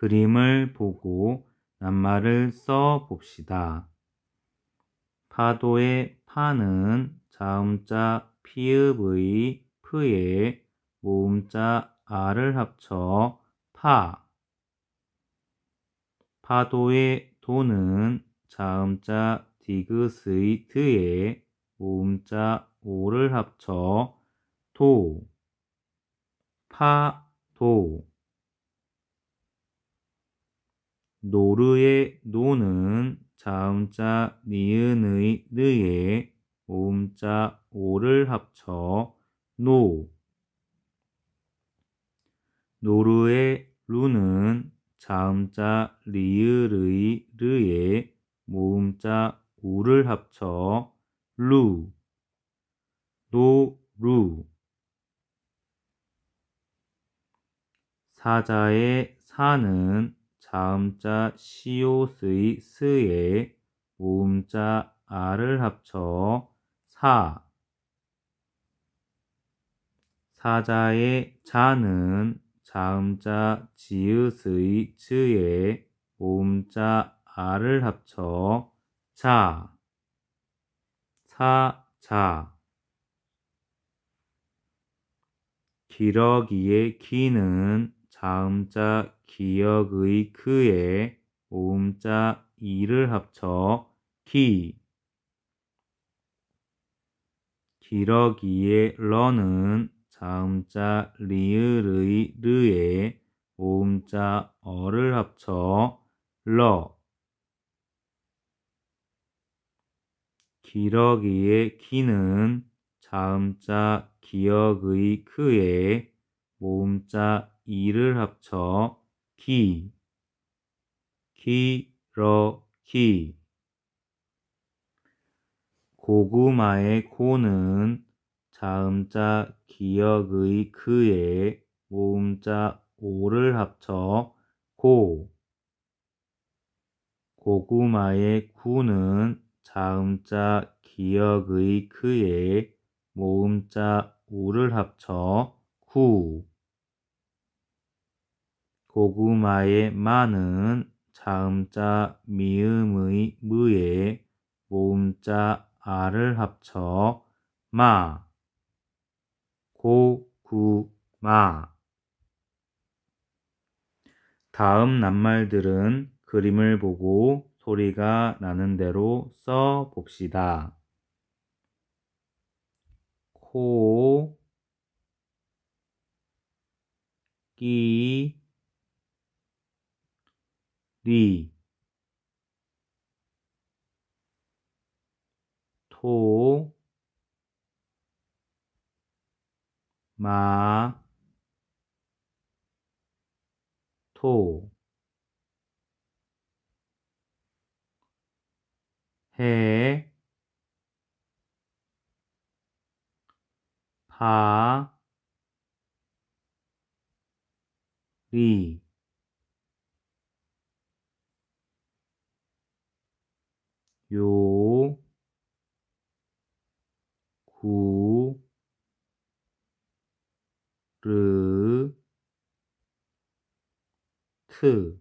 그림을 보고 낱말을 써 봅시다. 파도의 파는 자음자 피읍의 프에 모음자 아를 합쳐 파. 파도의 도는 자음자 디귿의 드에 모음자 오를 합쳐 도. 파도. 노르의 노는 자음자 니은의 느에 오음자 오를 합쳐 노 노르의 루는 자음자 리을의 르에 모음자 우를 합쳐 루 노루 사자의 사는 자음자 시옷의 스에 모음자 아를 합쳐 사 사자의 자는 자음자 지읒의 즈에 모음자 아를 합쳐 자 사자 기러기의 기는 자음자 기역의 크에 오음자 이를 합쳐 기 기러기의 러는 자음자 리을의 르에 오음자 어를 합쳐 러 기러기의 기는 자음자 기역의 크에 모음자 이를 합쳐 기, 기러기. 고구마의 코는 자음자 기억의 그에 모음자 오를 합쳐 고. 고구마의 구는 자음자 기역의 그에 모음자 우를 합쳐 구 고구마의 마는 자음자 미음의 무에 모음자 아를 합쳐 마 고구마 다음 낱말들은 그림을 보고 소리가 나는 대로 써 봅시다. 코, 끼, 리, 토, 마, 토, 해, 파, 리, 구, 르, 트